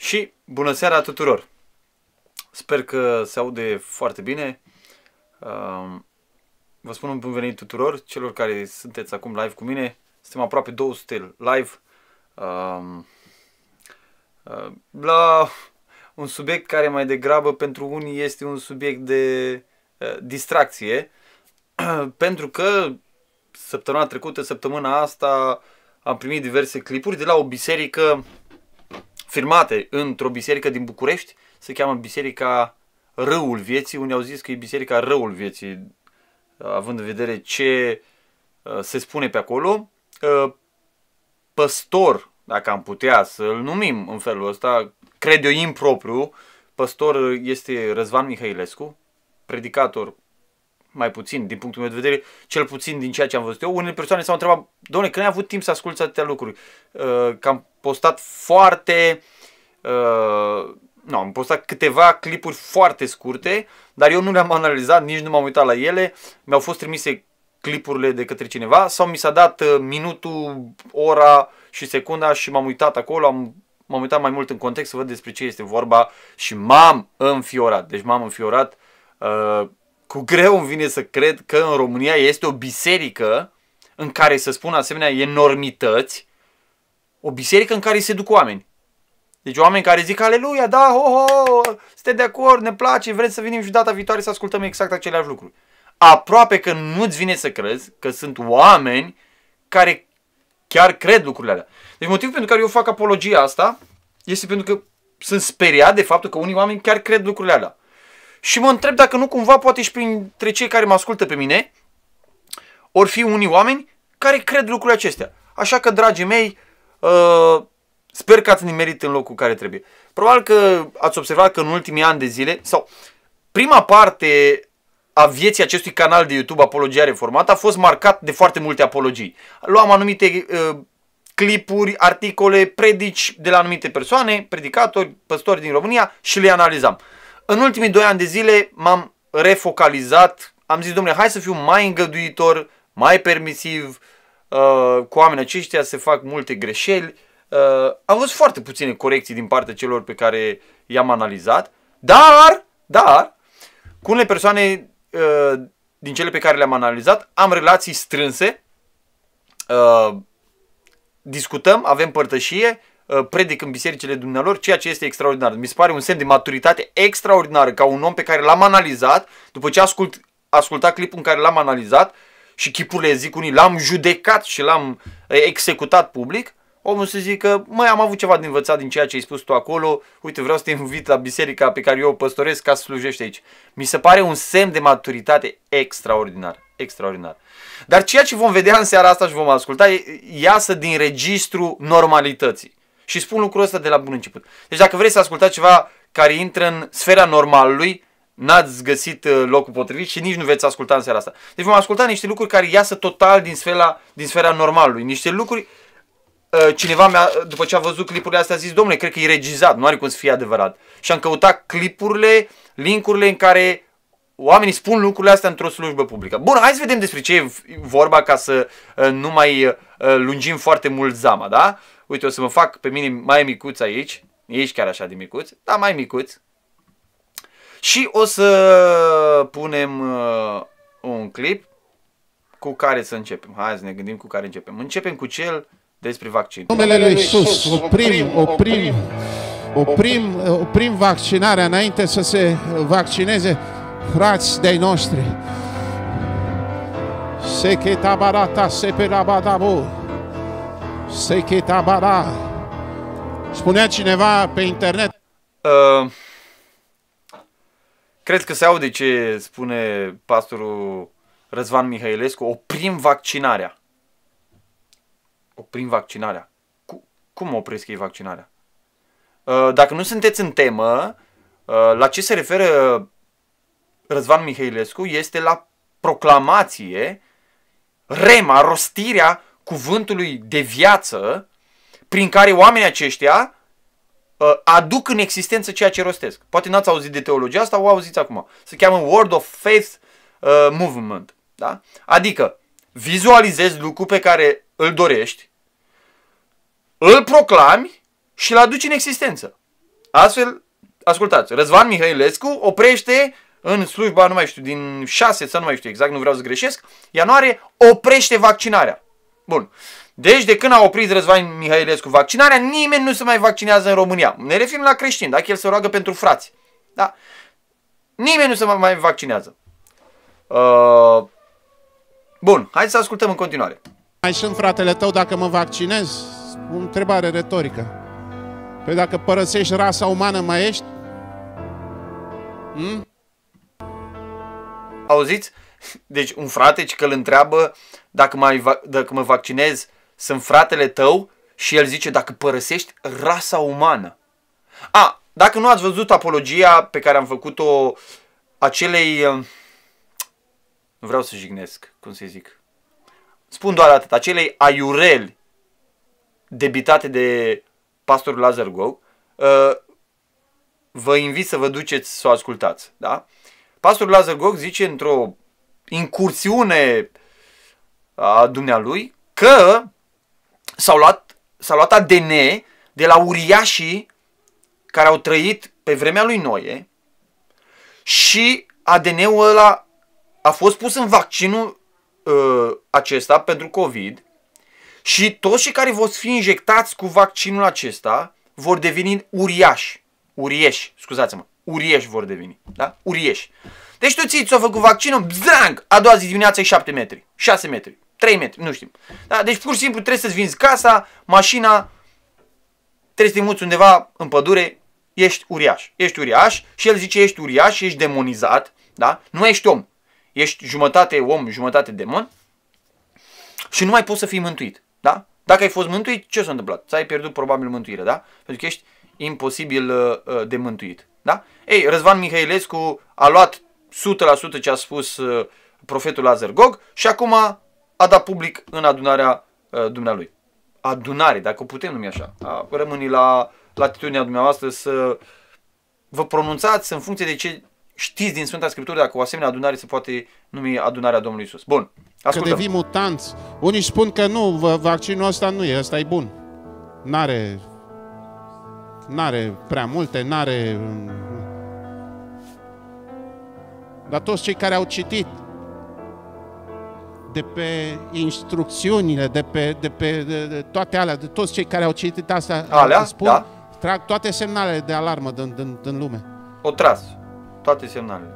Și bună seara tuturor! Sper că se aude foarte bine. Vă spun un bun venit tuturor, celor care sunteți acum live cu mine. Suntem aproape 200 live la un subiect care mai degrabă pentru unii este un subiect de distracție, pentru că săptămâna trecută, săptămâna asta, am primit diverse clipuri de la o biserică firmate într-o biserică din București, se cheamă Biserica Răul Vieții. Unii au zis că e Biserica Răul Vieții, uh, având în vedere ce uh, se spune pe acolo. Uh, păstor, dacă am putea să-l numim în felul ăsta, cred eu impropriu, păstor este Răzvan Mihailescu, predicator mai puțin, din punctul meu de vedere, cel puțin din ceea ce am văzut eu. Unele persoane s-au întrebat, doamne, că n-ai avut timp să asculți atâtea lucruri. Uh, că am postat foarte... Uh, nu, am postat câteva clipuri foarte scurte, dar eu nu le-am analizat, nici nu m-am uitat la ele. Mi-au fost trimise clipurile de către cineva sau mi s-a dat uh, minutul, ora și secunda și m-am uitat acolo, am, m-am uitat mai mult în context să văd despre ce este vorba și m-am înfiorat. Deci m-am înfiorat uh, cu greu îmi vine să cred că în România este o biserică în care să spun asemenea enormități, o biserică în care se duc oameni. Deci oameni care zic, aleluia, da, ho, ho, suntem de acord, ne place, vrem să venim și data viitoare să ascultăm exact aceleași lucruri. Aproape că nu-ți vine să crezi că sunt oameni care chiar cred lucrurile alea. Deci motivul pentru care eu fac apologia asta este pentru că sunt speriat de faptul că unii oameni chiar cred lucrurile alea și mă întreb dacă nu cumva, poate și printre cei care mă ascultă pe mine, or fi unii oameni care cred lucrurile acestea. Așa că, dragii mei, uh, sper că ați nimerit în locul care trebuie. Probabil că ați observat că în ultimii ani de zile, sau prima parte a vieții acestui canal de YouTube Apologia Reformată a fost marcat de foarte multe apologii. Luam anumite uh, clipuri, articole, predici de la anumite persoane, predicatori, păstori din România și le analizam. În ultimii doi ani de zile m-am refocalizat, am zis, domnule, hai să fiu mai îngăduitor, mai permisiv, uh, cu oamenii aceștia se fac multe greșeli. Uh, am văzut foarte puține corecții din partea celor pe care i-am analizat, dar, dar, cu unele persoane uh, din cele pe care le-am analizat, am relații strânse, uh, discutăm, avem părtășie Uh, predic în bisericile dumnealor, ceea ce este extraordinar. Mi se pare un semn de maturitate extraordinară ca un om pe care l-am analizat, după ce ascult, ascultat clipul în care l-am analizat și chipurile zic unii, l-am judecat și l-am uh, executat public, omul să zică, mai am avut ceva de învățat din ceea ce ai spus tu acolo, uite vreau să te invit la biserica pe care eu o păstoresc ca să slujești aici. Mi se pare un semn de maturitate extraordinar, extraordinar. Dar ceea ce vom vedea în seara asta și vom asculta, iasă din registru normalității. Și spun lucrul ăsta de la bun început. Deci dacă vrei să ascultați ceva care intră în sfera normalului, n-ați găsit uh, locul potrivit și nici nu veți asculta în seara asta. Deci vom asculta niște lucruri care iasă total din sfera, din sfera normalului. Niște lucruri uh, cineva mi-a, după ce a văzut clipurile astea, a zis, domnule, cred că e regizat, nu are cum să fie adevărat. Și am căutat clipurile, linkurile în care oamenii spun lucrurile astea într-o slujbă publică. Bun, hai să vedem despre ce e vorba ca să uh, nu mai lungim foarte mult zama, da? uite, o să mă fac pe mine mai micuț aici, ești chiar așa de micuț, dar mai micuț, și o să punem uh, un clip cu care să începem. Hai să ne gândim cu care începem. Începem cu cel despre vaccin. Numele Lui Iisus, oprim, oprim, oprim, oprim vaccinarea înainte să se vaccineze frați de-ai noștri. pe la badabur. Sechitabara. Spunea cineva pe internet. Uh, cred că se aude ce spune pastorul Răzvan Mihailescu. Oprim vaccinarea. Oprim vaccinarea. Cu, cum opresc ei vaccinarea? Uh, dacă nu sunteți în temă, uh, la ce se referă Răzvan Mihailescu este la proclamație, rema, rostirea cuvântului de viață prin care oamenii aceștia uh, aduc în existență ceea ce rostesc. Poate n-ați auzit de teologia asta, o auziți acum. Se cheamă Word of Faith uh, Movement. Da? Adică vizualizezi lucrul pe care îl dorești, îl proclami și îl aduci în existență. Astfel, ascultați, Răzvan Mihailescu oprește în slujba, nu mai știu, din 6 să nu mai știu exact, nu vreau să greșesc, ianuarie, oprește vaccinarea. Bun. Deci, de când a oprit Răzvan Mihailescu vaccinarea, nimeni nu se mai vaccinează în România. Ne referim la creștini, dacă el se roagă pentru frați. Da? Nimeni nu se mai vaccinează. Uh, bun, hai să ascultăm în continuare. Mai sunt fratele tău dacă mă vaccinez? O întrebare retorică. Păi dacă părăsești rasa umană, mai ești? Hmm? Auziți? Deci un frate că îl întreabă dacă, mai, dacă mă vaccinez, sunt fratele tău și el zice dacă părăsești rasa umană. A, dacă nu ați văzut apologia pe care am făcut-o acelei... Uh, nu vreau să jignesc, cum să zic. Spun doar atât, acelei aiureli debitate de pastorul Lazar uh, vă invit să vă duceți să o ascultați. Da? Pastorul Lazar Gog zice într-o incursiune a dumnealui că s-au luat, s-a luat ADN de la uriașii care au trăit pe vremea lui Noe și ADN-ul ăla a fost pus în vaccinul uh, acesta pentru COVID și toți cei care vor fi injectați cu vaccinul acesta vor deveni uriași, urieși, scuzați-mă, Uriași vor deveni. Da? Uriași. Deci tu ți-o făcut vaccinul, bzdang, a doua zi dimineața e 7 metri, 6 metri, 3 metri, nu știu. Da? Deci pur și simplu trebuie să-ți vinzi casa, mașina, trebuie să te muți undeva în pădure, ești uriaș. Ești uriaș și el zice ești uriaș, ești demonizat, da? Nu ești om. Ești jumătate om, jumătate demon și nu mai poți să fii mântuit, da? Dacă ai fost mântuit, ce s-a întâmplat? Ți-ai pierdut probabil mântuirea, da? Pentru că ești imposibil uh, uh, de mântuit. Da? Ei, Răzvan Mihailescu a luat 100% ce a spus uh, profetul Azergog și acum a dat public în adunarea dumnealui. Adunare, dacă o putem numi așa. A rămâni la latitudinea dumneavoastră să vă pronunțați în funcție de ce știți din Sfânta Scriptură dacă o asemenea adunare se poate numi adunarea Domnului Isus. Bun, ascultăm. Că devii mutanți. Unii spun că nu, vaccinul ăsta nu e, ăsta e bun. N-are n-are prea multe, n-are... Mm, dar toți cei care au citit de pe instrucțiunile, de pe, de pe de, de toate alea, de toți cei care au citit asta, alea, spun, da. trag toate semnalele de alarmă din, din, din lume. O tras, toate semnalele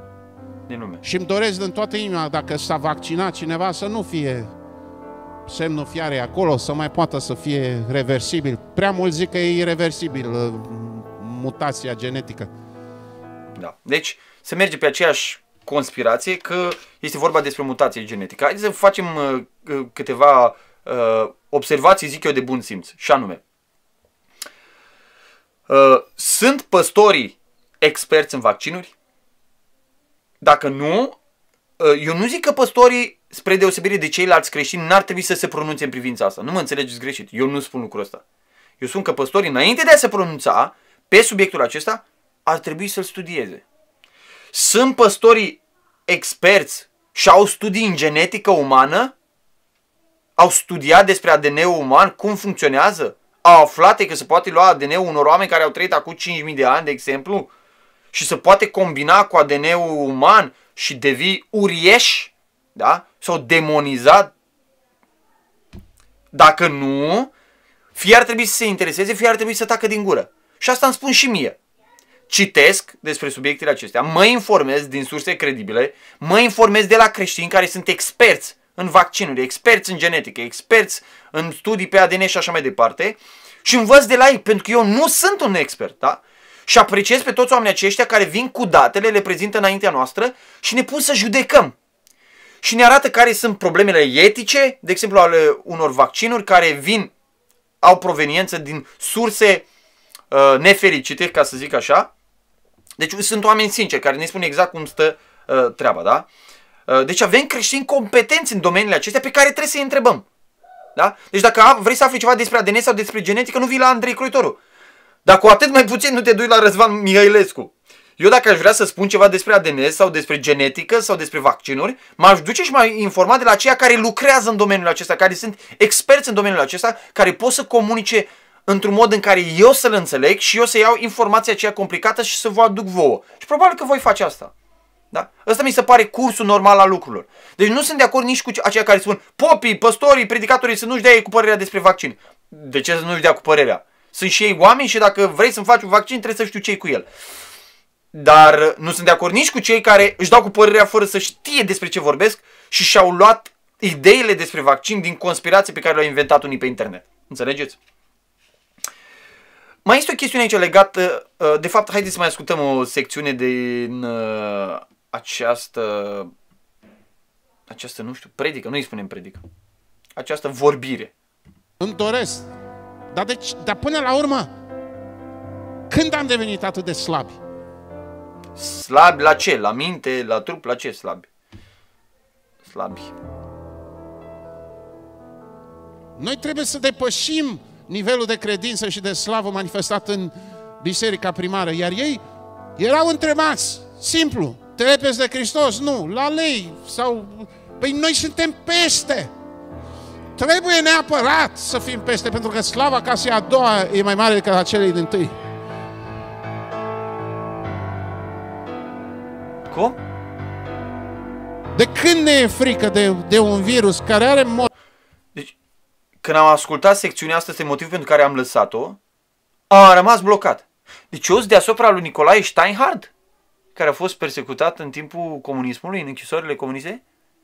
din lume. Și îmi doresc din toată inima, dacă s-a vaccinat cineva, să nu fie semnul fiarei acolo, să mai poată să fie reversibil. Prea mult zic că e irreversibil uh, mutația genetică. Da. Deci se merge pe aceeași conspirație că este vorba despre mutație genetică. Hai să facem uh, uh, câteva observații, zic eu, de bun simț. Și anume, sunt păstorii experți în vaccinuri? Dacă nu, eu nu zic că păstorii spre deosebire de ceilalți creștini, n-ar trebui să se pronunțe în privința asta. Nu mă înțelegeți greșit. Eu nu spun lucrul ăsta. Eu spun că păstorii, înainte de a se pronunța pe subiectul acesta, ar trebui să-l studieze. Sunt păstorii experți și au studii în genetică umană? Au studiat despre ADN-ul uman, cum funcționează? Au aflat că se poate lua ADN-ul unor oameni care au trăit acum 5.000 de ani, de exemplu, și se poate combina cu ADN-ul uman și devii urieș, da? sau demonizat? Dacă nu, fie ar trebui să se intereseze, fie ar trebui să tacă din gură. Și asta îmi spun și mie. Citesc despre subiectele acestea, mă informez din surse credibile, mă informez de la creștini care sunt experți în vaccinuri, experți în genetică, experți în studii pe ADN și așa mai departe și învăț de la ei, pentru că eu nu sunt un expert, da? Și apreciez pe toți oamenii aceștia care vin cu datele, le prezintă înaintea noastră și ne pun să judecăm și ne arată care sunt problemele etice, de exemplu ale unor vaccinuri care vin, au proveniență din surse uh, nefericite, ca să zic așa. Deci sunt oameni sinceri care ne spun exact cum stă uh, treaba, da? Uh, deci avem creștini competenți în domeniile acestea pe care trebuie să-i întrebăm. Da? Deci dacă vrei să afli ceva despre ADN sau despre genetică, nu vii la Andrei Croitoru. Dar cu atât mai puțin nu te duci la Răzvan Mihailescu. Eu dacă aș vrea să spun ceva despre ADN sau despre genetică sau despre vaccinuri, m-aș duce și mai aș informa de la cei care lucrează în domeniul acesta, care sunt experți în domeniul acesta, care pot să comunice într-un mod în care eu să-l înțeleg și eu să iau informația aceea complicată și să vă aduc vouă. Și probabil că voi face asta. Da? Asta mi se pare cursul normal al lucrurilor. Deci nu sunt de acord nici cu aceia care spun popii, păstorii, predicatorii să nu-și dea ei cu părerea despre vaccin. De ce să nu-și dea cu părerea? Sunt și ei oameni și dacă vrei să-mi faci un vaccin trebuie să știu ce cu el. Dar nu sunt de acord nici cu cei care își dau cu părerea fără să știe despre ce vorbesc și și-au luat ideile despre vaccin din conspirații pe care le-au inventat unii pe internet. Înțelegeți? Mai este o chestiune aici legată, uh, de fapt, haideți să mai ascultăm o secțiune din uh, această, această, nu știu, predică, nu îi spunem predică, această vorbire. Îmi doresc, dar, deci, dar până la urmă, când am devenit atât de slabi? Slabi la ce? La minte, la trup, la ce slabi? Slabi. Noi trebuie să depășim nivelul de credință și de slavă manifestat în biserica primară, iar ei erau întrebați, simplu, te lepezi de Hristos? Nu, la lei sau... Păi noi suntem peste! Trebuie neapărat să fim peste, pentru că slava casei a doua e mai mare decât a celei din tâi. Acum? De când ne e frică de, de un virus care are mod... Deci, când am ascultat secțiunea asta, este motivul pentru care am lăsat-o, a rămas blocat. Deci eu sunt deasupra lui Nicolae Steinhard, care a fost persecutat în timpul comunismului, în închisorile comuniste.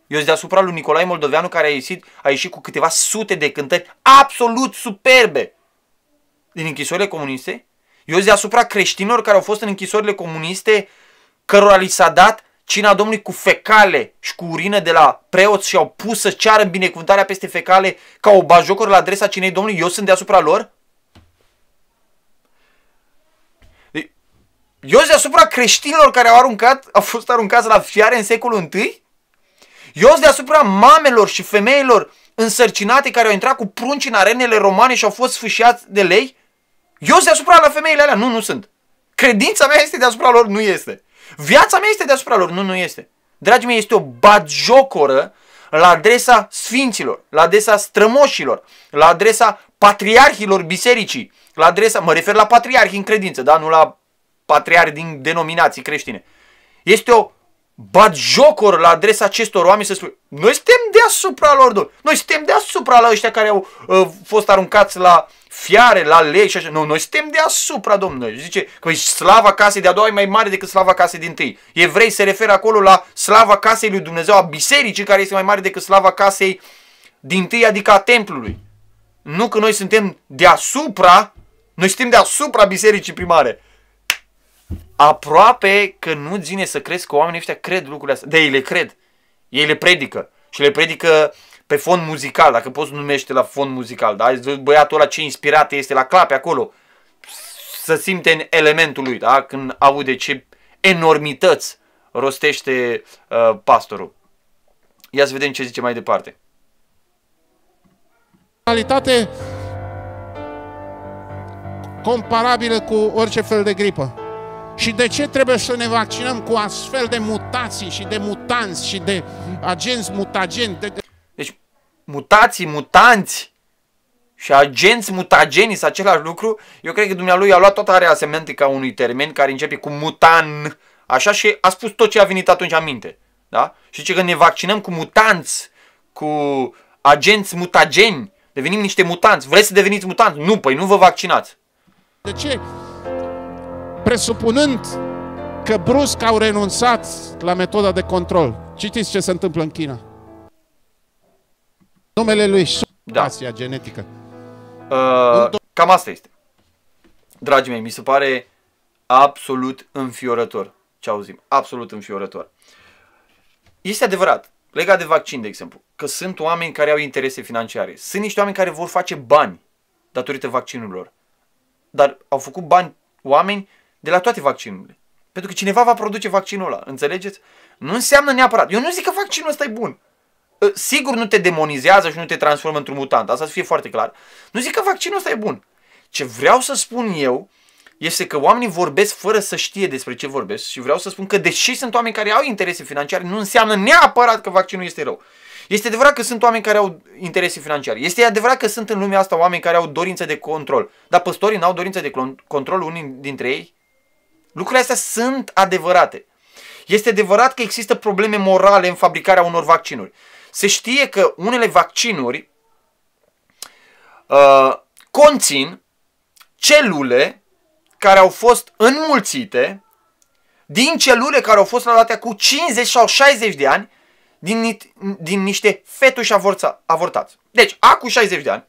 Eu sunt deasupra lui Nicolae Moldoveanu, care a ieșit, a ieșit cu câteva sute de cântări absolut superbe din închisorile comuniste. Eu sunt deasupra creștinilor care au fost în închisorile comuniste cărora li s-a dat cina Domnului cu fecale și cu urină de la preoți și au pus să ceară binecuvântarea peste fecale ca o bajocură la adresa cinei Domnului, eu sunt deasupra lor? Eu sunt deasupra creștinilor care au aruncat, au fost aruncați la fiare în secolul I? Eu sunt deasupra mamelor și femeilor însărcinate care au intrat cu prunci în arenele romane și au fost sfâșiați de lei? Eu sunt deasupra la femeile alea? Nu, nu sunt. Credința mea este deasupra lor? Nu este. Viața mea este deasupra lor. Nu, nu este. Dragii mei, este o batjocoră la adresa sfinților, la adresa strămoșilor, la adresa patriarhilor bisericii, la adresa, mă refer la patriarhi în credință, da? nu la patriarhi din denominații creștine. Este o bat jocor la adresa acestor oameni să spun, noi suntem deasupra lor, doi, Noi suntem deasupra la ăștia care au uh, fost aruncați la fiare, la lei și așa. Nu, noi suntem deasupra, domnule. Zice că slava casei de-a doua e mai mare decât slava casei din tâi. Evrei se referă acolo la slava casei lui Dumnezeu, a bisericii care este mai mare decât slava casei din tâi, adică a templului. Nu că noi suntem deasupra, noi suntem deasupra bisericii primare aproape că nu ține să crezi că oamenii ăștia cred lucrurile astea. De ei le cred. Ei le predică. Și le predică pe fond muzical, dacă poți numește la fond muzical. Da? Deci băiatul ăla ce inspirat este la clape acolo. Să simte în elementul lui, da? când aude ce enormități rostește uh, pastorul. Ia să vedem ce zice mai departe. Realitate comparabilă cu orice fel de gripă. Și de ce trebuie să ne vaccinăm cu astfel de mutații și de mutanți și de agenți mutageni? De... Deci, mutații, mutanți și agenți mutageni sunt același lucru. Eu cred că dumnealui a luat toată area semantică a unui termen care începe cu mutan, așa și a spus tot ce a venit atunci aminte. Da? Și ce că ne vaccinăm cu mutanți, cu agenți mutageni, devenim niște mutanți. Vreți să deveniți mutanți? Nu, păi nu vă vaccinați. De ce presupunând că brusc au renunțat la metoda de control. Citiți ce se întâmplă în China. Numele lui mutația da. genetică. Uh, cam asta este. Dragii mei, mi se pare absolut înfiorător ce auzim. Absolut înfiorător. Este adevărat, legat de vaccin, de exemplu, că sunt oameni care au interese financiare. Sunt niște oameni care vor face bani datorită vaccinurilor. Dar au făcut bani oameni de la toate vaccinurile. Pentru că cineva va produce vaccinul ăla, înțelegeți? Nu înseamnă neapărat. Eu nu zic că vaccinul ăsta e bun. Ă, sigur nu te demonizează și nu te transformă într-un mutant, asta să fie foarte clar. Nu zic că vaccinul ăsta e bun. Ce vreau să spun eu este că oamenii vorbesc fără să știe despre ce vorbesc și vreau să spun că deși sunt oameni care au interese financiare, nu înseamnă neapărat că vaccinul este rău. Este adevărat că sunt oameni care au interese financiare. Este adevărat că sunt în lumea asta oameni care au dorință de control. Dar păstorii n-au dorință de control unii dintre ei? Lucrurile astea sunt adevărate. Este adevărat că există probleme morale în fabricarea unor vaccinuri. Se știe că unele vaccinuri uh, conțin celule care au fost înmulțite din celule care au fost luate cu 50 sau 60 de ani din, din niște fetuși avorța, avortați. Deci, acum 60 de ani,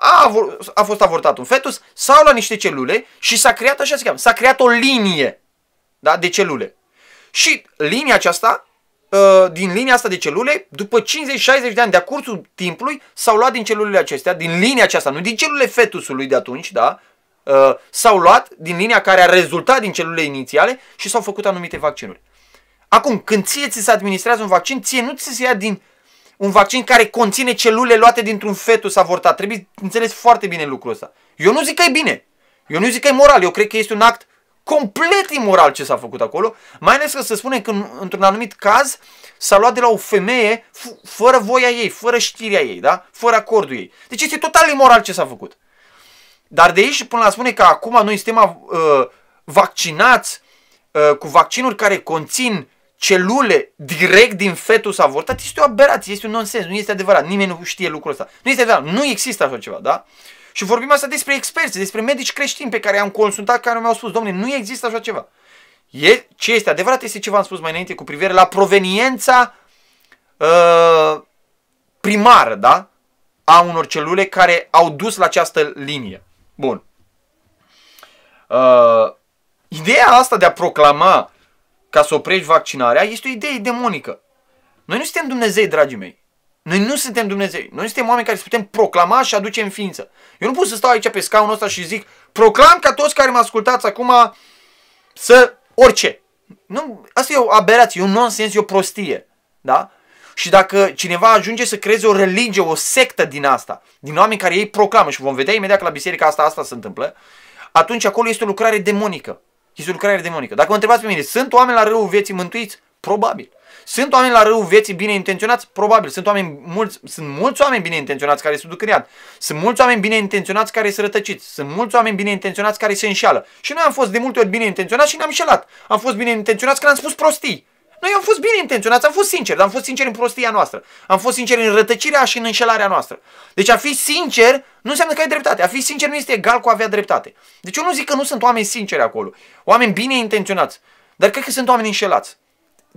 a, a fost avortat un fetus sau la niște celule și s-a creat, așa se cheamă, s-a creat o linie da, de celule. Și linia aceasta, ă, din linia asta de celule, după 50-60 de ani de-a cursul timpului, s-au luat din celulele acestea, din linia aceasta, nu din celulele fetusului de atunci, da? Ă, s-au luat din linia care a rezultat din celulele inițiale și s-au făcut anumite vaccinuri. Acum, când ție ți se administrează un vaccin, ție nu ți se ia din un vaccin care conține celule luate dintr-un fetus avortat. Trebuie înțeles foarte bine lucrul ăsta. Eu nu zic că e bine. Eu nu zic că e moral. Eu cred că este un act complet imoral ce s-a făcut acolo. Mai ales că se spune că într-un anumit caz s-a luat de la o femeie fără voia ei, fără știrea ei, da? fără acordul ei. Deci este total imoral ce s-a făcut. Dar de aici până la spune că acum noi suntem uh, vaccinați uh, cu vaccinuri care conțin celule direct din fetus avortat este o aberație, este un nonsens, nu este adevărat, nimeni nu știe lucrul ăsta. Nu este adevărat, nu există așa ceva, da? Și vorbim asta despre experți, despre medici creștini pe care am consultat, care mi-au spus, Domnule, nu există așa ceva. E, ce este adevărat este ce v-am spus mai înainte cu privire la proveniența uh, primară, da? A unor celule care au dus la această linie. Bun. Uh, ideea asta de a proclama ca să oprești vaccinarea este o idee demonică. Noi nu suntem Dumnezei, dragii mei. Noi nu suntem Dumnezei. Noi suntem oameni care să putem proclama și aduce în ființă. Eu nu pot să stau aici pe scaunul ăsta și zic proclam ca toți care mă ascultați acum să orice. Nu, asta e o aberație, e un nonsens, e o prostie. Da? Și dacă cineva ajunge să creeze o religie, o sectă din asta, din oameni care ei proclamă și vom vedea imediat că la biserica asta asta se întâmplă, atunci acolo este o lucrare demonică lucrare demonică. Dacă mă întrebați pe mine, sunt oameni la râul vieții mântuiți? Probabil. Sunt oameni la râul vieții bine intenționați? Probabil. Sunt, oameni mulți, sunt mulți oameni bine intenționați care se duc în iad. Sunt mulți oameni bine intenționați care se rătăciți. Sunt mulți oameni bine intenționați care se înșeală. Și noi am fost de multe ori bine intenționați și ne-am înșelat. Am fost bine intenționați că am spus prostii. Noi am fost bine intenționați, am fost sinceri, dar am fost sinceri în prostia noastră. Am fost sinceri în rătăcirea și în înșelarea noastră. Deci a fi sincer nu înseamnă că ai dreptate. A fi sincer nu este egal cu a avea dreptate. Deci eu nu zic că nu sunt oameni sinceri acolo. Oameni bine intenționați. Dar cred că sunt oameni înșelați.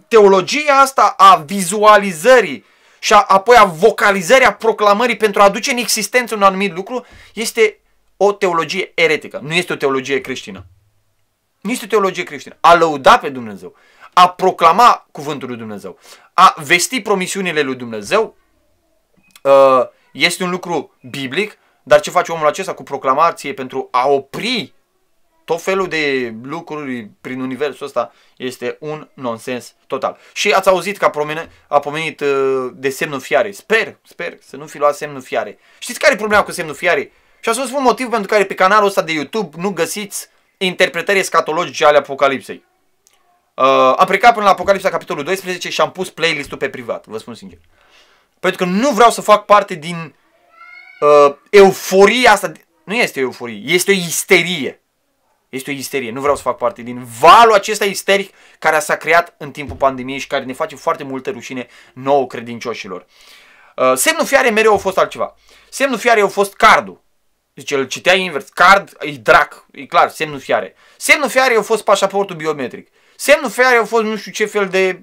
Teologia asta a vizualizării și a, apoi a vocalizării, a proclamării pentru a aduce în existență un anumit lucru, este o teologie eretică. Nu este o teologie creștină. Nu este o teologie creștină. A lăuda pe Dumnezeu a proclama cuvântul lui Dumnezeu, a vesti promisiunile lui Dumnezeu, uh, este un lucru biblic, dar ce face omul acesta cu proclamație pentru a opri tot felul de lucruri prin universul ăsta este un nonsens total. Și ați auzit că a, promenit a pomenit uh, de semnul fiare. Sper, sper să nu fi luat semnul fiare. Știți care e problema cu semnul fiare? Și a să vă spun motivul pentru care pe canalul ăsta de YouTube nu găsiți interpretări escatologice ale Apocalipsei. Uh, am plecat până la Apocalipsa capitolul 12 și am pus playlist-ul pe privat, vă spun sincer. Pentru că nu vreau să fac parte din uh, euforia asta. Nu este o euforie, este o isterie. Este o isterie. Nu vreau să fac parte din valul acesta isteric care s-a creat în timpul pandemiei și care ne face foarte multă rușine nouă credincioșilor. Uh, semnul fiare mereu a fost altceva. Semnul fiare a fost cardul. Deci îl citea invers. Card e drac, e clar, semnul fiare. Semnul fiare a fost pașaportul biometric. Semnul fiare a fost nu știu ce fel de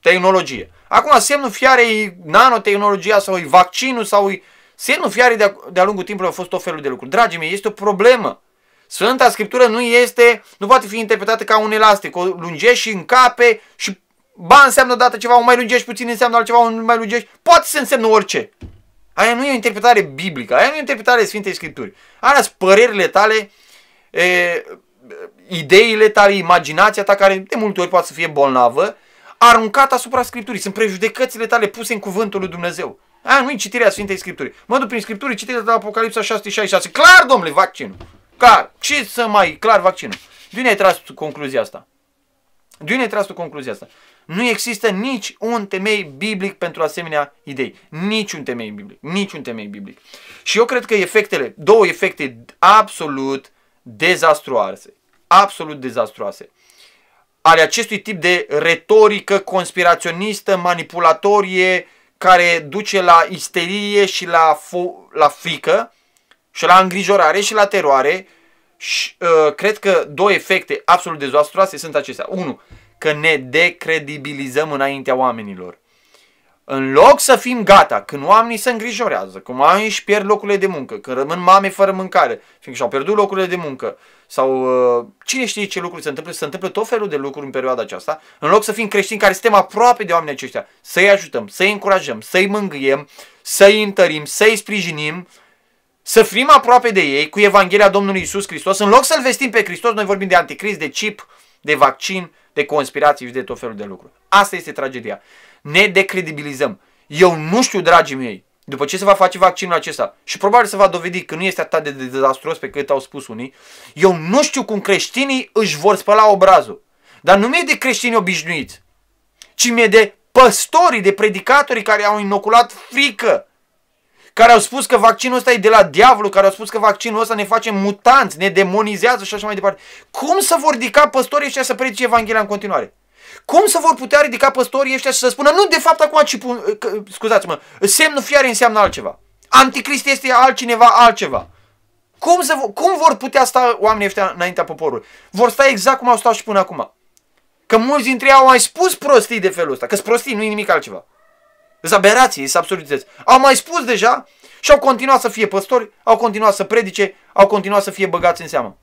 tehnologie. Acum semnul fiare e nanotehnologia sau e vaccinul sau e... Semnul fiare de-a, de lungul timpului a fost tot felul de lucruri. Dragii mei, este o problemă. Sfânta Scriptură nu este, nu poate fi interpretată ca un elastic. O lungești și încape și ba înseamnă dată ceva, o mai lungești puțin înseamnă altceva, o mai lungești. Poate să însemnă orice. Aia nu e o interpretare biblică, aia nu e o interpretare Sfintei Scripturi. Aia sunt părerile tale e, ideile tale, imaginația ta, care de multe ori poate să fie bolnavă, aruncat asupra Scripturii. Sunt prejudecățile tale puse în cuvântul lui Dumnezeu. Aia nu-i citirea Sfintei Scripturii. Mă duc prin Scripturii, citirea de la Apocalipsa 666. Clar, domnule, vaccinul. Clar. Ce să mai... Clar, vaccinul. De unde ai tras tu concluzia asta? De unde ai tras tu concluzia asta? Nu există nici un temei biblic pentru asemenea idei. Nici un temei biblic. Nici un temei biblic. Și eu cred că efectele, două efecte absolut dezastruoase, absolut dezastroase ale acestui tip de retorică conspiraționistă, manipulatorie, care duce la isterie și la, fo- la frică și la îngrijorare și la teroare. Și, uh, cred că două efecte absolut dezastroase sunt acestea. Unu, că ne decredibilizăm înaintea oamenilor. În loc să fim gata, când oamenii se îngrijorează, când oamenii își pierd locurile de muncă, când rămân mame fără mâncare, fiindcă și-au pierdut locurile de muncă, sau uh, cine știe ce lucruri se întâmplă, se întâmplă tot felul de lucruri în perioada aceasta, în loc să fim creștini care suntem aproape de oamenii aceștia, să-i ajutăm, să-i încurajăm, să-i mângâiem, să-i întărim, să-i sprijinim, să fim aproape de ei cu Evanghelia Domnului Isus Hristos, în loc să-L vestim pe Hristos, noi vorbim de anticrist, de chip, de vaccin, de conspirații și de tot felul de lucruri. Asta este tragedia ne decredibilizăm. Eu nu știu, dragii mei, după ce se va face vaccinul acesta și probabil se va dovedi că nu este atât de dezastruos pe cât au spus unii, eu nu știu cum creștinii își vor spăla obrazul. Dar nu mi-e de creștini obișnuiți, ci mi-e de păstorii, de predicatorii care au inoculat frică, care au spus că vaccinul ăsta e de la diavolul, care au spus că vaccinul ăsta ne face mutanți, ne demonizează și așa mai departe. Cum să vor dica păstorii ăștia să predice Evanghelia în continuare? Cum să vor putea ridica păstorii ăștia și să spună, nu de fapt acum, ci, scuzați-mă, semnul fiare înseamnă altceva. Anticrist este altcineva, altceva. Cum, să, cum vor putea sta oamenii ăștia înaintea poporului? Vor sta exact cum au stat și până acum. Că mulți dintre ei au mai spus prostii de felul ăsta, că prostii, nu e nimic altceva. Sunt aberații, sunt absurdități. Au mai spus deja și au continuat să fie păstori, au continuat să predice, au continuat să fie băgați în seamă.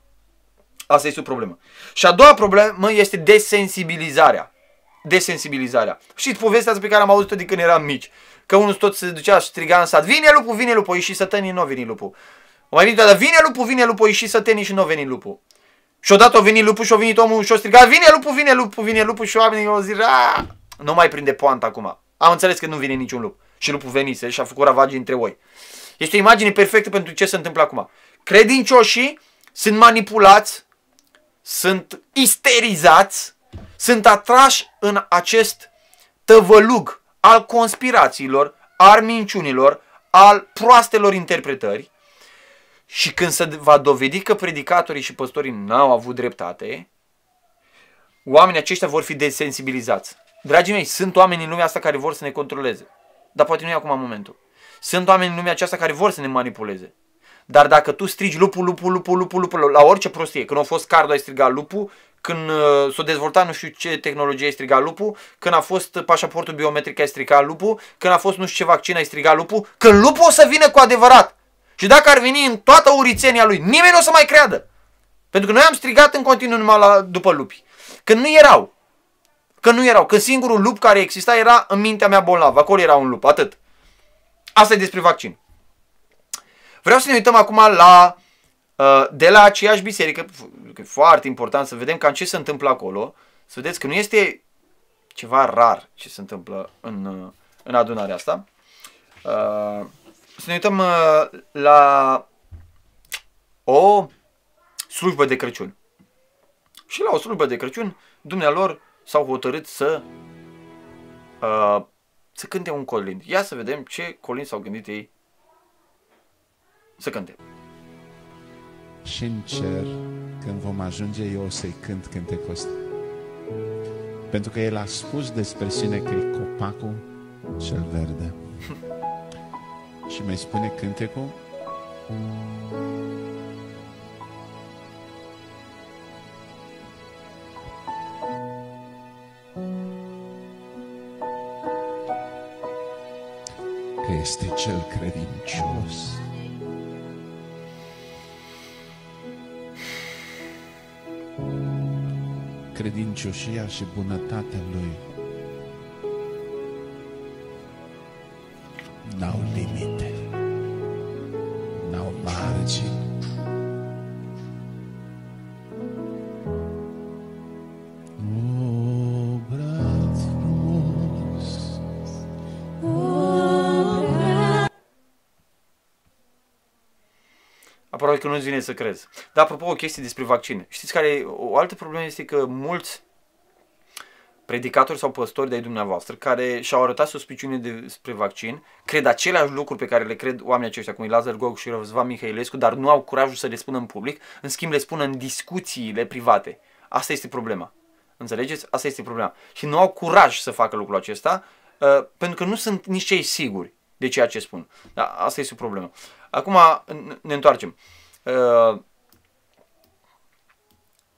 Asta este o problemă. Și a doua problemă este desensibilizarea desensibilizarea. Și povestea asta pe care am auzit-o de când eram mici. Că unul tot se ducea și striga în sat, vine lupul, vine lupul, și sătănii, nu vine lupul. O mai venit dar vine lupul, vine lupul, și sătănii și nu vine lupul. Și odată a venit lupul și a venit omul și a strigat, vine lupul, vine lupul, vine lupul și oamenii au zis, nu mai prinde poanta acum. Am înțeles că nu vine niciun lup. Și lupul venise și a făcut ravagii între voi. Este o imagine perfectă pentru ce se întâmplă acum. Credincioșii sunt manipulați, sunt isterizați sunt atrași în acest tăvălug al conspirațiilor, al minciunilor, al proastelor interpretări și când se va dovedi că predicatorii și păstorii n-au avut dreptate, oamenii aceștia vor fi desensibilizați. Dragii mei, sunt oameni în lumea asta care vor să ne controleze. Dar poate nu e acum momentul. Sunt oameni în lumea aceasta care vor să ne manipuleze. Dar dacă tu strigi lupul, lupul, lupul, lupul, lupul, la orice prostie, când a fost cardul ai strigat lupul, când uh, s-a dezvoltat nu știu ce tehnologie ai strigat lupul, când a fost pașaportul biometric ai strigat lupul, când a fost nu știu ce vaccin ai strigat lupul, când lupul o să vină cu adevărat. Și dacă ar veni în toată urițenia lui, nimeni nu o să mai creadă. Pentru că noi am strigat în continuu numai la, după lupi. Când nu erau. Când nu erau. Când singurul lup care exista era în mintea mea bolnavă. Acolo era un lup. Atât. Asta e despre vaccin. Vreau să ne uităm acum la uh, de la aceeași biserică, că e foarte important să vedem cam ce se întâmplă acolo, să vedeți că nu este ceva rar ce se întâmplă în, în adunarea asta. Uh, să ne uităm uh, la o slujbă de Crăciun. Și la o slujbă de Crăciun, dumnealor s-au hotărât să uh, să cânte un colind. Ia să vedem ce colind s-au gândit ei să cânte. Și în cer când vom ajunge, eu o să-i cânt cântecul ăsta. Pentru că el a spus despre sine că e copacul cel verde. Și mi spune cântecul că este cel credincios. credincioșia și bunătatea Lui că nu-ți vine să crezi. Dar apropo, o chestie despre vaccin. Știți care e? O altă problemă este că mulți predicatori sau păstori de-ai dumneavoastră care și-au arătat suspiciune despre vaccin, cred aceleași lucruri pe care le cred oamenii aceștia, cum e Lazar Gog și Răzvan Mihailescu, dar nu au curajul să le spună în public, în schimb le spună în discuțiile private. Asta este problema. Înțelegeți? Asta este problema. Și nu au curaj să facă lucrul acesta, uh, pentru că nu sunt nici cei siguri de ceea ce spun. Da, asta este o problemă. Acum ne întoarcem. Uh, Uh,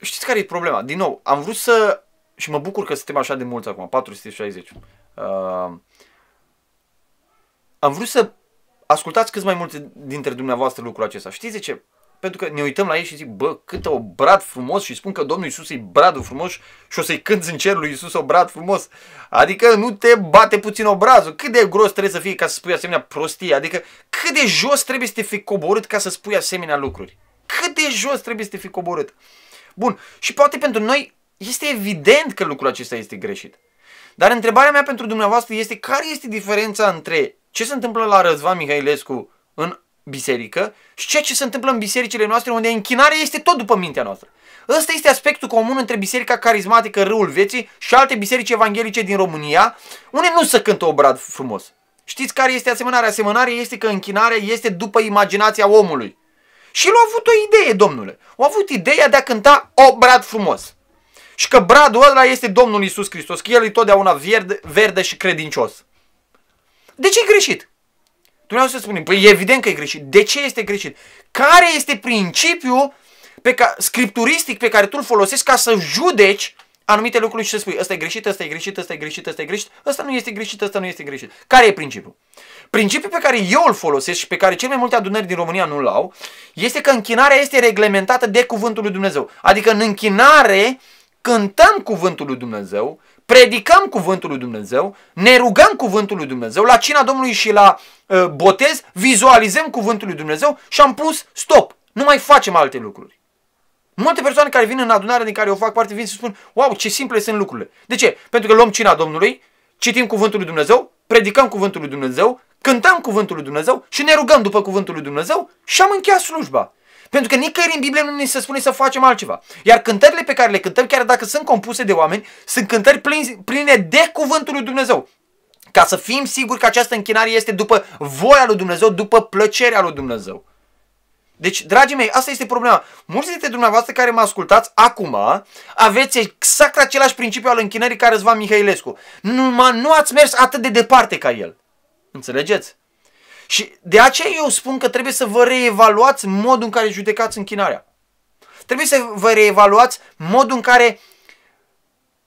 știți care e problema? Din nou, am vrut să... Și mă bucur că suntem așa de mulți acum, 460. Uh, am vrut să ascultați cât mai mulți dintre dumneavoastră lucrul acesta. Știți de ce? Pentru că ne uităm la ei și zic, bă, cântă brad frumos și spun că Domnul Iisus e bradul frumos și o să-i cânți în cerul lui Iisus brad frumos. Adică nu te bate puțin obrazul. Cât de gros trebuie să fie ca să spui asemenea prostie? Adică cât de jos trebuie să te fi coborât ca să spui asemenea lucruri? Cât de jos trebuie să te fi coborât? Bun, și poate pentru noi este evident că lucrul acesta este greșit. Dar întrebarea mea pentru dumneavoastră este care este diferența între ce se întâmplă la Răzvan Mihailescu în biserică și ceea ce se întâmplă în bisericile noastre unde închinarea este tot după mintea noastră. Ăsta este aspectul comun între Biserica Carismatică Râul Vieții și alte biserici evanghelice din România, unde nu se cântă obrad frumos. Știți care este asemănarea? Asemănarea este că închinarea este după imaginația omului. Și el a avut o idee, domnule. A avut ideea de a cânta obrad frumos. Și că bradul ăla este Domnul Isus Hristos, că el e totdeauna verde, verde și credincios. De ce e greșit? Dumneavoastră spunem, păi evident că e greșit. De ce este greșit? Care este principiul pe ca, scripturistic pe care tu îl folosești ca să judeci anumite lucruri și să spui, ăsta e greșit, ăsta e greșit, ăsta e greșit, ăsta e greșit, ăsta nu este greșit, ăsta nu este greșit. Care e principiul? Principiul pe care eu îl folosesc și pe care cele mai multe adunări din România nu-l au, este că închinarea este reglementată de cuvântul lui Dumnezeu. Adică în închinare cântăm cuvântul lui Dumnezeu, predicăm cuvântul lui Dumnezeu, ne rugăm cuvântul lui Dumnezeu, la cina Domnului și la uh, botez vizualizăm cuvântul lui Dumnezeu și am pus stop. Nu mai facem alte lucruri. Multe persoane care vin în adunarea din care eu fac parte vin și spun, wow, ce simple sunt lucrurile. De ce? Pentru că luăm cina Domnului, citim cuvântul lui Dumnezeu, predicăm cuvântul lui Dumnezeu, cântăm cuvântul lui Dumnezeu și ne rugăm după cuvântul lui Dumnezeu și am încheiat slujba. Pentru că nicăieri în Biblie nu ne se spune să facem altceva. Iar cântările pe care le cântăm, chiar dacă sunt compuse de oameni, sunt cântări pline de cuvântul lui Dumnezeu. Ca să fim siguri că această închinare este după voia lui Dumnezeu, după plăcerea lui Dumnezeu. Deci, dragii mei, asta este problema. Mulți dintre dumneavoastră care mă ascultați acum aveți exact același principiu al închinării ca Răzvan Mihailescu. Numai nu ați mers atât de departe ca el. Înțelegeți? Și de aceea eu spun că trebuie să vă reevaluați modul în care judecați închinarea. Trebuie să vă reevaluați modul în care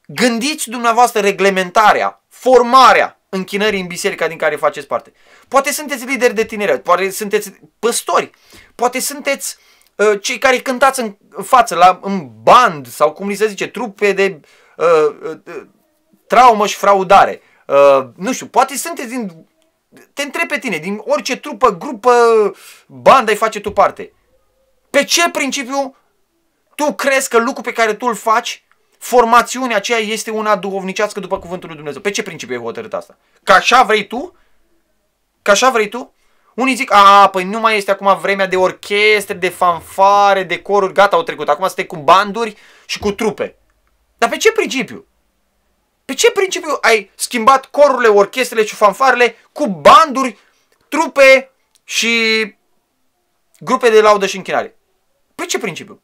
gândiți dumneavoastră reglementarea, formarea închinării în biserica din care faceți parte. Poate sunteți lideri de tinere, poate sunteți păstori, poate sunteți uh, cei care cântați în față, la, în band sau cum li se zice, trupe de uh, uh, traumă și fraudare. Uh, nu știu, poate sunteți din te întrebi pe tine, din orice trupă, grupă, bandă ai face tu parte. Pe ce principiu tu crezi că lucrul pe care tu îl faci, formațiunea aceea este una duhovnicească după cuvântul lui Dumnezeu? Pe ce principiu e hotărât asta? Ca așa vrei tu? Ca așa vrei tu? Unii zic, a, păi nu mai este acum vremea de orchestre, de fanfare, de coruri, gata, au trecut. Acum suntem cu banduri și cu trupe. Dar pe ce principiu? Pe ce principiu ai schimbat corurile, orchestrele și fanfarele cu banduri, trupe și grupe de laudă și închinare? Pe ce principiu?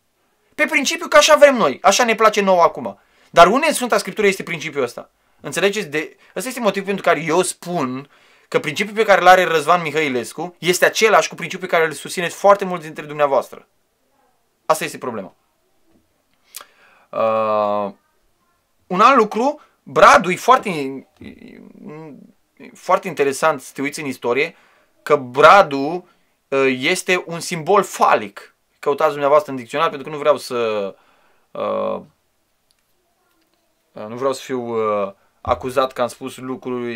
Pe principiu că așa vrem noi, așa ne place nouă acum. Dar unde în Sfânta Scriptură este principiul ăsta? Înțelegeți? De... Asta este motivul pentru care eu spun că principiul pe care îl are Răzvan Mihăilescu este același cu principiul pe care îl susțineți foarte mulți dintre dumneavoastră. Asta este problema. Uh, un alt lucru Bradu e foarte, foarte interesant să te uiți în istorie că Bradu este un simbol falic. Căutați dumneavoastră în dicționar pentru că nu vreau să nu vreau să fiu acuzat că am spus lucruri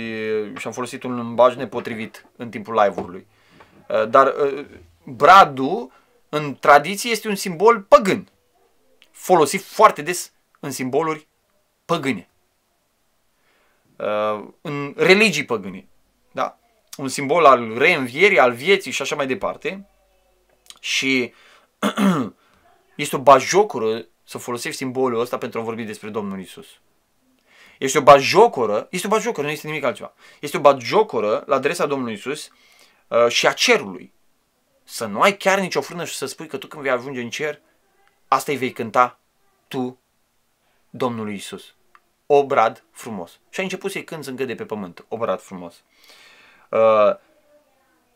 și am folosit un limbaj nepotrivit în timpul live-ului. dar Bradu în tradiție este un simbol păgân. Folosit foarte des în simboluri păgâne. Uh, în religii păgâne. Da? Un simbol al reînvierii, al vieții și așa mai departe. Și este o bajocură să folosești simbolul ăsta pentru a vorbi despre Domnul Isus. Este o bajocură, este o bajocură, nu este nimic altceva. Este o bajocură la adresa Domnului Isus uh, și a cerului. Să nu ai chiar nicio frână și să spui că tu când vei ajunge în cer, asta îi vei cânta tu Domnului Isus. Obrad frumos. Și a început să-i cânt încă de pe pământ, Obrad frumos. Uh,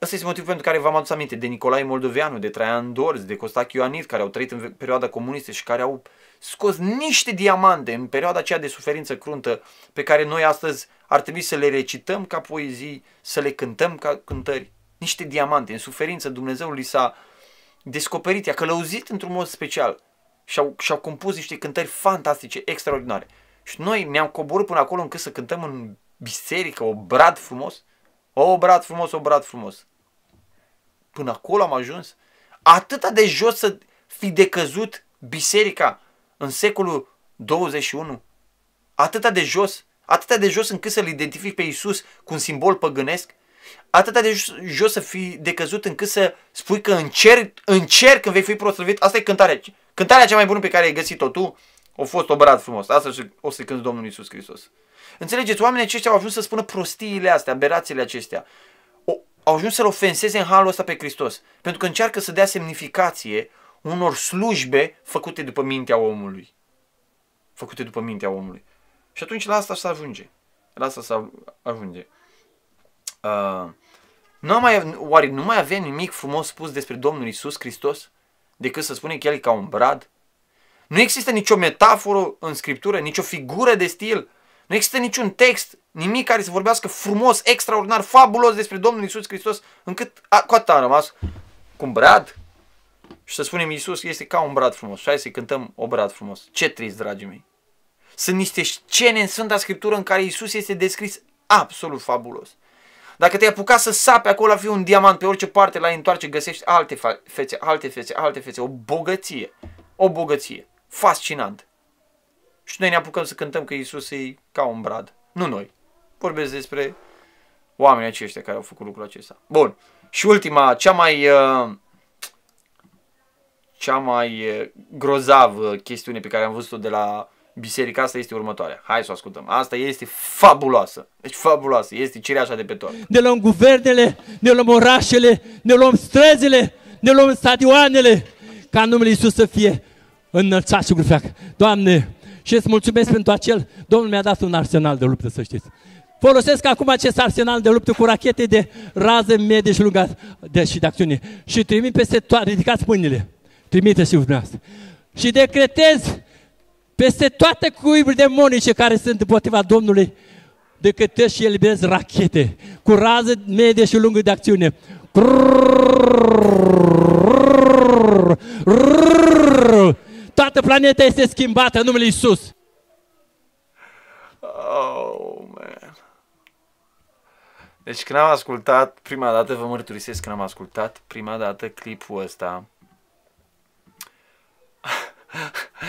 Ăsta este motivul pentru care v-am adus aminte de Nicolae Moldoveanu, de Traian Dorz, de Costac Ioanid, care au trăit în perioada comunistă și care au scos niște diamante în perioada aceea de suferință cruntă pe care noi astăzi ar trebui să le recităm ca poezii, să le cântăm ca cântări. Niște diamante. În suferință Dumnezeu li s-a descoperit, i-a călăuzit într-un mod special și au, și-au compus niște cântări fantastice, extraordinare. Și noi ne-am coborât până acolo încât să cântăm în biserică, o brad frumos. O brad frumos, o brad frumos. Până acolo am ajuns. Atâta de jos să fi decăzut biserica în secolul 21. Atâta de jos, atâta de jos încât să-L identifici pe Iisus cu un simbol păgânesc, atâta de jos, jos să fii decăzut încât să spui că în cer, în cer când vei fi proslăvit, asta e cântarea, cântarea cea mai bună pe care ai găsit-o tu, o fost obrat frumos. Asta o să cânți Domnul Isus Hristos. Înțelegeți, oamenii aceștia au ajuns să spună prostiile astea, aberațiile acestea. O, au ajuns să-L ofenseze în halul ăsta pe Hristos. Pentru că încearcă să dea semnificație unor slujbe făcute după mintea omului. Făcute după mintea omului. Și atunci la asta se ajunge. La asta se ajunge. Uh, nu mai, oare nu mai avem nimic frumos spus despre Domnul Isus Hristos? Decât să spune că El e ca un brad nu există nicio metaforă în scriptură, nicio figură de stil, nu există niciun text, nimic care să vorbească frumos, extraordinar, fabulos despre Domnul Isus Hristos, încât a, cu atât am rămas cu un brad și să spunem Isus este ca un brad frumos și hai să cântăm o brad frumos. Ce trist, dragii mei! Sunt niște scene în Sfânta Scriptură în care Isus este descris absolut fabulos. Dacă te-ai apucat să sape acolo a fi un diamant pe orice parte la întoarce, găsești alte fețe, alte fețe, alte fețe, o bogăție, o bogăție fascinant. Și noi ne apucăm să cântăm că Isus e ca un brad. Nu noi. Vorbesc despre oamenii aceștia care au făcut lucrul acesta. Bun. Și ultima, cea mai uh, cea mai uh, grozavă chestiune pe care am văzut-o de la biserica asta este următoarea. Hai să o ascultăm. Asta este fabuloasă. Deci fabuloasă. Este cireașa de pe tot. Ne luăm guvernele, ne luăm orașele, ne luăm străzile, ne luăm stadioanele ca numele Iisus să fie înălțat și grufeac. Doamne, și îți mulțumesc pentru acel, Domnul mi-a dat un arsenal de luptă, să știți. Folosesc acum acest arsenal de luptă cu rachete de rază medie și lungă de, și de acțiune. Și trimit peste toate, ridicați mâinile, trimite și dumneavoastră. Și decretez peste toate cuiburi demonice care sunt împotriva Domnului, decretez și eliberez rachete cu rază medie și lungă de acțiune. brrr, brrr, rrrr, Toată planeta este schimbată în numele Iisus. Oh, man. Deci când am ascultat prima dată, vă mărturisesc când am ascultat prima dată clipul ăsta,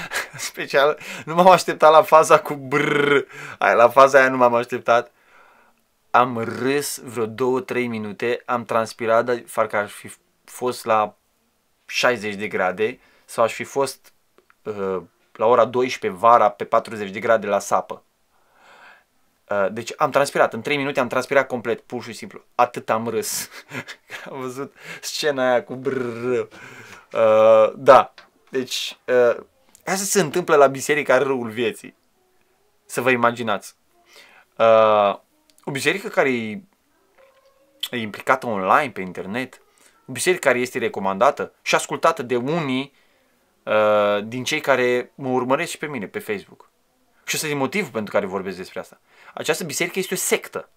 special, nu m-am așteptat la faza cu brr, Ai, la faza aia nu m-am așteptat. Am râs vreo două, trei minute, am transpirat, dar parcă aș fi fost la 60 de grade sau aș fi fost Uh, la ora 12 vara pe 40 de grade la sapă. Uh, deci am transpirat, în 3 minute am transpirat complet, pur și simplu. Atât am râs. am văzut scena aia cu brrr. Uh, da, deci asta se întâmplă la biserica râul vieții. Să vă imaginați. o biserică care e, implicată online, pe internet, o biserică care este recomandată și ascultată de unii Uh, din cei care mă urmăresc și pe mine pe Facebook. Și ăsta e motivul pentru care vorbesc despre asta. Această biserică este o sectă.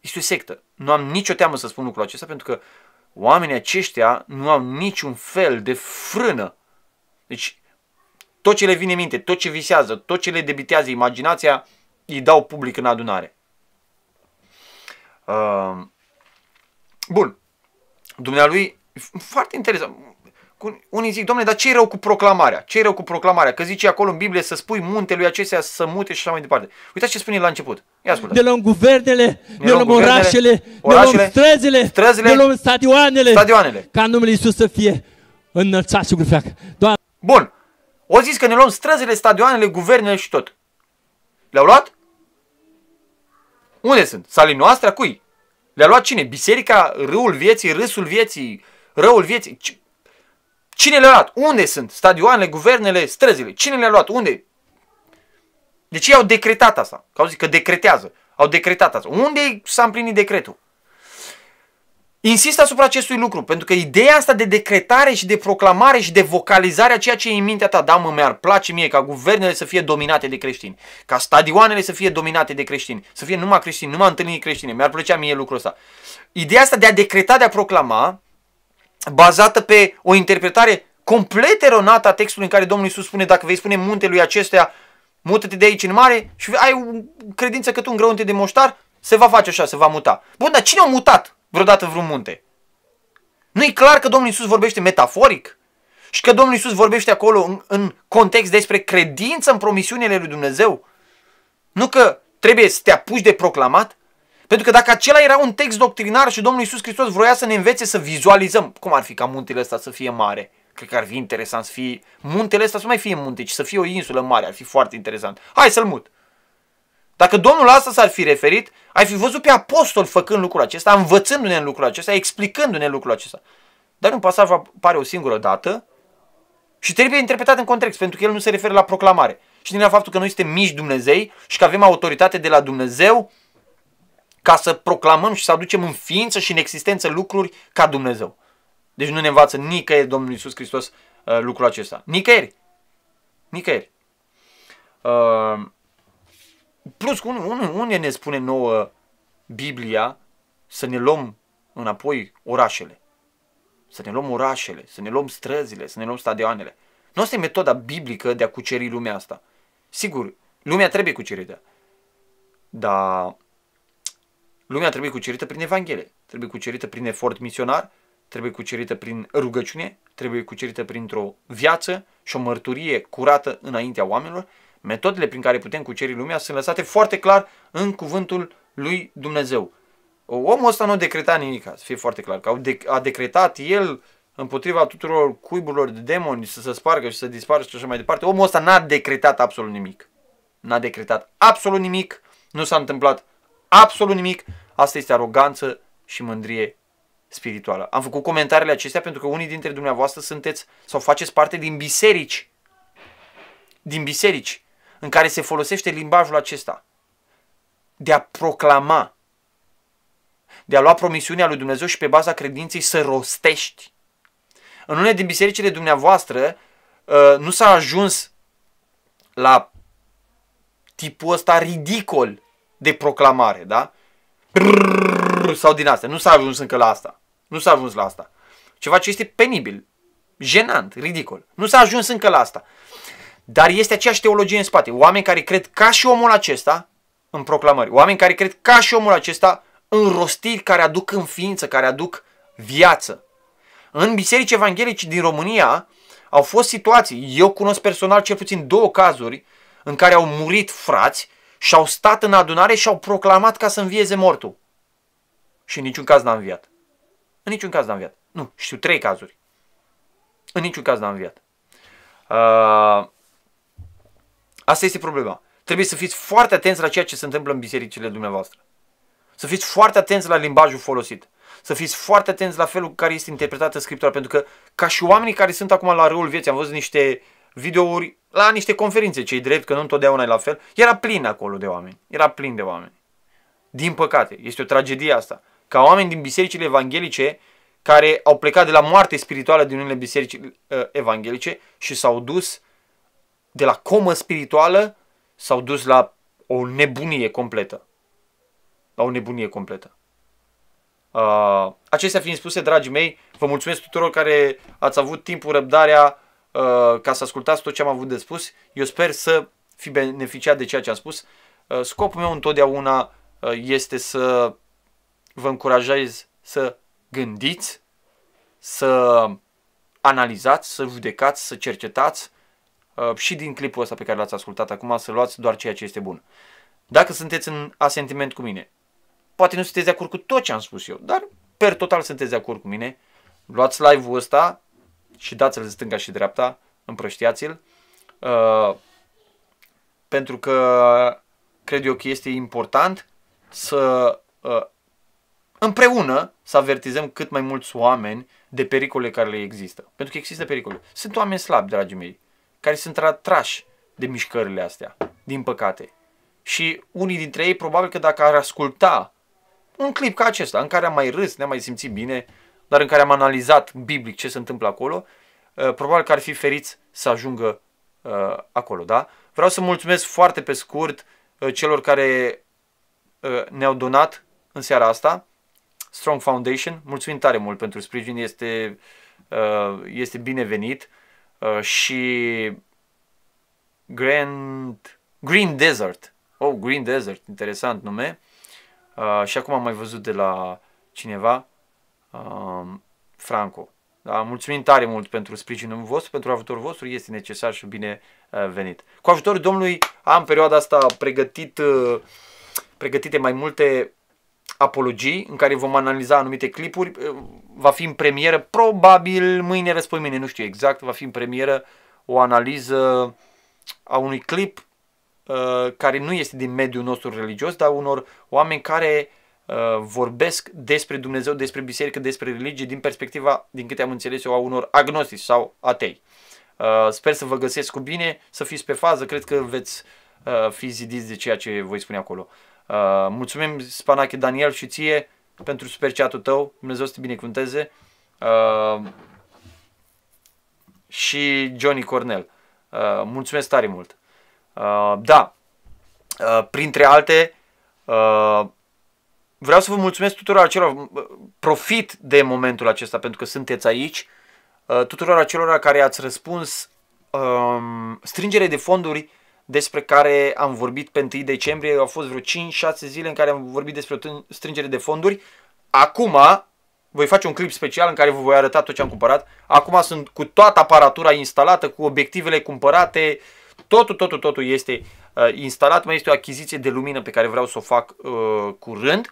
Este o sectă. Nu am nicio teamă să spun lucrul acesta pentru că oamenii aceștia nu au niciun fel de frână. Deci tot ce le vine în minte, tot ce visează, tot ce le debitează imaginația, îi dau public în adunare. Uh, bun. Dumnealui, foarte interesant, unii zic, domnule, dar ce e rău cu proclamarea? ce e rău cu proclamarea? Că zice acolo în Biblie să spui muntelui acestea să mute și așa mai departe. Uitați ce spune la început. Ia ascultă. Ne luăm guvernele, ne luăm orașele, ne luăm străzile, străzile, ne luăm stadioanele, stadioanele. Ca numele Iisus să fie înălțat și grufeac. Doamne. Bun. O zis că ne luăm străzile, stadioanele, guvernele și tot. Le-au luat? Unde sunt? Salii noastre? A cui? Le-a luat cine? Biserica? Râul vieții? Râsul vieții? Răul vieții? Cine le-a luat? Unde sunt? Stadioanele, guvernele, străzile. Cine le-a luat? Unde? Deci ei au decretat asta. Că au zis că decretează. Au decretat asta. Unde s-a împlinit decretul? Insist asupra acestui lucru, pentru că ideea asta de decretare și de proclamare și de vocalizare a ceea ce e în mintea ta, da, mă, mi-ar place mie ca guvernele să fie dominate de creștini, ca stadioanele să fie dominate de creștini, să fie numai creștini, numai întâlniri creștine, mi-ar plăcea mie lucrul ăsta. Ideea asta de a decreta, de a proclama, bazată pe o interpretare complet eronată a textului în care Domnul Iisus spune dacă vei spune muntelui acestea, mută-te de aici în mare și ai credință că tu îngrăunte de moștar, se va face așa, se va muta. Bun, dar cine a mutat vreodată vreun munte? nu e clar că Domnul Iisus vorbește metaforic? Și că Domnul Iisus vorbește acolo în, în context despre credință în promisiunile lui Dumnezeu? Nu că trebuie să te apuci de proclamat? Pentru că dacă acela era un text doctrinar și Domnul Iisus Hristos vroia să ne învețe să vizualizăm, cum ar fi ca muntele ăsta să fie mare? Cred că ar fi interesant să fie muntele ăsta să mai fie munte, ci să fie o insulă mare, ar fi foarte interesant. Hai să-l mut! Dacă Domnul asta s-ar fi referit, ai fi văzut pe apostol făcând lucrul acesta, învățându-ne în lucrul acesta, explicându-ne lucrul acesta. Dar un pasaj apare o singură dată și trebuie interpretat în context, pentru că el nu se referă la proclamare. Și din faptul că noi suntem mici Dumnezei și că avem autoritate de la Dumnezeu ca să proclamăm și să aducem în ființă și în existență lucruri ca Dumnezeu. Deci nu ne învață nicăieri Domnul Iisus Hristos uh, lucrul acesta. Nicăieri. Nicăieri. Uh, plus, un unde ne spune nouă Biblia să ne luăm înapoi orașele? Să ne luăm orașele, să ne luăm străzile, să ne luăm stadioanele. Nu asta e metoda biblică de a cuceri lumea asta. Sigur, lumea trebuie cucerită. Dar Lumea trebuie cucerită prin Evanghelie, trebuie cucerită prin efort misionar, trebuie cucerită prin rugăciune, trebuie cucerită printr-o viață și o mărturie curată înaintea oamenilor. Metodele prin care putem cuceri lumea sunt lăsate foarte clar în cuvântul lui Dumnezeu. Omul ăsta nu decretat nimic, să fie foarte clar, că a decretat el împotriva tuturor cuiburilor de demoni să se spargă și să dispară și așa mai departe. Omul ăsta n-a decretat absolut nimic. N-a decretat absolut nimic, nu s-a întâmplat absolut nimic, Asta este aroganță și mândrie spirituală. Am făcut comentariile acestea pentru că unii dintre dumneavoastră sunteți sau faceți parte din biserici. Din biserici în care se folosește limbajul acesta de a proclama, de a lua promisiunea lui Dumnezeu și pe baza credinței să rostești. În unele din bisericile dumneavoastră uh, nu s-a ajuns la tipul ăsta ridicol de proclamare, da? sau din astea. Nu s-a ajuns încă la asta. Nu s-a ajuns la asta. Ceva ce este penibil, jenant, ridicol. Nu s-a ajuns încă la asta. Dar este aceeași teologie în spate. Oameni care cred ca și omul acesta în proclamări. Oameni care cred ca și omul acesta în rostiri care aduc în ființă care aduc viață. În biserici evanghelici din România au fost situații, eu cunosc personal cel puțin două cazuri în care au murit frați și au stat în adunare și au proclamat ca să învieze mortul. Și în niciun caz n-a înviat. În niciun caz n-a înviat. Nu, știu trei cazuri. În niciun caz n-a înviat. Uh, asta este problema. Trebuie să fiți foarte atenți la ceea ce se întâmplă în bisericile dumneavoastră. Să fiți foarte atenți la limbajul folosit. Să fiți foarte atenți la felul care este interpretată Scriptura, pentru că ca și oamenii care sunt acum la râul vieții, am văzut niște videouri la niște conferințe, cei drept, că nu întotdeauna e la fel, era plin acolo de oameni. Era plin de oameni. Din păcate, este o tragedie asta. Ca oameni din bisericile evanghelice care au plecat de la moarte spirituală din unele biserici uh, evanghelice și s-au dus de la comă spirituală, s-au dus la o nebunie completă. La o nebunie completă. Uh, acestea fiind spuse, dragii mei, vă mulțumesc tuturor care ați avut timpul, răbdarea, Uh, ca să ascultați tot ce am avut de spus. Eu sper să fi beneficiat de ceea ce am spus. Uh, scopul meu întotdeauna uh, este să vă încurajez să gândiți, să analizați, să judecați, să cercetați și din clipul ăsta pe care l-ați ascultat acum să luați doar ceea ce este bun. Dacă sunteți în asentiment cu mine, poate nu sunteți de acord cu tot ce am spus eu, dar per total sunteți de acord cu mine, luați live-ul ăsta, și dați-l stânga și dreapta, împrăștiați-l, uh, pentru că cred eu că este important să uh, împreună să avertizăm cât mai mulți oameni de pericole care le există. Pentru că există pericole. Sunt oameni slabi, dragii mei, care sunt atrași de mișcările astea, din păcate. Și unii dintre ei probabil că dacă ar asculta un clip ca acesta în care am mai râs, ne-am mai simțit bine, dar în care am analizat biblic ce se întâmplă acolo, uh, probabil că ar fi feriți să ajungă uh, acolo, da? Vreau să mulțumesc foarte pe scurt uh, celor care ne-au donat în seara asta, Strong Foundation, mulțumim tare mult pentru sprijin, este, este binevenit și Grand, Green Desert, oh, Green Desert, interesant nume, și acum am mai văzut de la cineva, Um, Franco. Da, mulțumim tare mult pentru sprijinul vostru, pentru ajutorul vostru, este necesar și bine uh, venit. Cu ajutorul Domnului am perioada asta pregătit, uh, pregătite mai multe apologii în care vom analiza anumite clipuri. Uh, va fi în premieră, probabil mâine, răspoi mâine, nu știu exact, va fi în premieră o analiză a unui clip care nu este din mediul nostru religios, dar unor oameni care Uh, vorbesc despre Dumnezeu, despre biserică, despre religie din perspectiva, din câte am înțeles eu, a unor agnostici sau atei. Uh, sper să vă găsesc cu bine, să fiți pe fază, cred că veți uh, fi zidiți de ceea ce voi spune acolo. Mulțumim, Spanache Daniel, și ție pentru superceatul tău. Dumnezeu să te binecuvânteze. Și Johnny Cornell. Mulțumesc tare mult. Da, printre alte, vreau să vă mulțumesc tuturor acelor, profit de momentul acesta pentru că sunteți aici, uh, tuturor acelor care ați răspuns um, strângere de fonduri despre care am vorbit pe 1 decembrie, au fost vreo 5-6 zile în care am vorbit despre strângere de fonduri. Acum voi face un clip special în care vă voi arăta tot ce am cumpărat. Acum sunt cu toată aparatura instalată, cu obiectivele cumpărate, totul, totul, totul este uh, instalat. Mai este o achiziție de lumină pe care vreau să o fac uh, curând.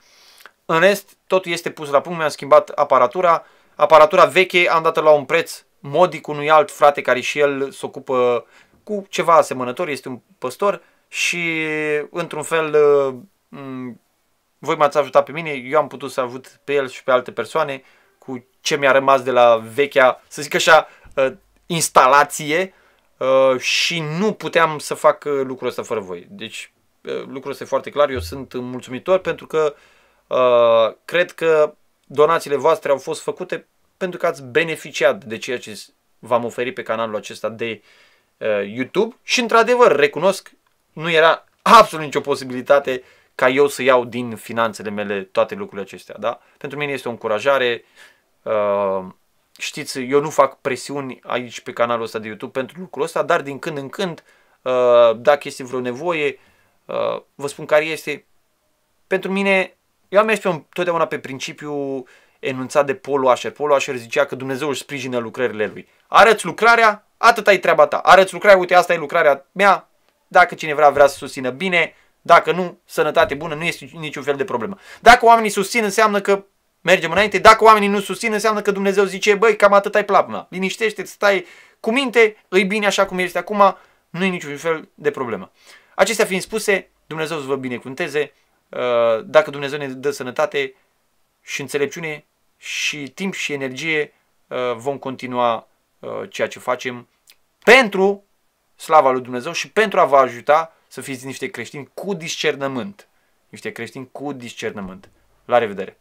În rest, totul este pus la punct, mi-am schimbat aparatura. Aparatura veche am dat la un preț modic unui alt frate care și el se ocupă cu ceva asemănător, este un păstor și într-un fel uh, voi m-ați ajutat pe mine, eu am putut să ajut pe el și pe alte persoane cu ce mi-a rămas de la vechea, să zic așa, uh, instalație uh, și nu puteam să fac lucrul ăsta fără voi. Deci lucrul ăsta e foarte clar, eu sunt mulțumitor pentru că uh, Uh, cred că donațiile voastre au fost făcute pentru că ați beneficiat de ceea ce v-am oferit pe canalul acesta de uh, YouTube și într-adevăr recunosc nu era absolut nicio posibilitate ca eu să iau din finanțele mele toate lucrurile acestea, da? Pentru mine este o încurajare. Uh, știți, eu nu fac presiuni aici pe canalul ăsta de YouTube pentru lucrul ăsta, dar din când în când, uh, dacă este vreo nevoie, uh, vă spun care este. Pentru mine eu am mers pe un, totdeauna pe principiu enunțat de Paul Washer. Paul Washer zicea că Dumnezeu își sprijină lucrările lui. Arăți lucrarea, atât ai treaba ta. Arăți lucrarea, uite, asta e lucrarea mea. Dacă cineva vrea să susțină bine, dacă nu, sănătate bună, nu este niciun fel de problemă. Dacă oamenii susțin, înseamnă că mergem înainte. Dacă oamenii nu susțin, înseamnă că Dumnezeu zice, băi, cam atât ai plapna. liniștește stai cu minte, îi bine așa cum este acum, nu e niciun fel de problemă. Acestea fiind spuse, Dumnezeu să vă binecuvânteze, Uh, dacă Dumnezeu ne dă sănătate și înțelepciune și timp și energie, uh, vom continua uh, ceea ce facem pentru slava lui Dumnezeu și pentru a vă ajuta să fiți niște creștini cu discernământ. Niște creștini cu discernământ. La revedere!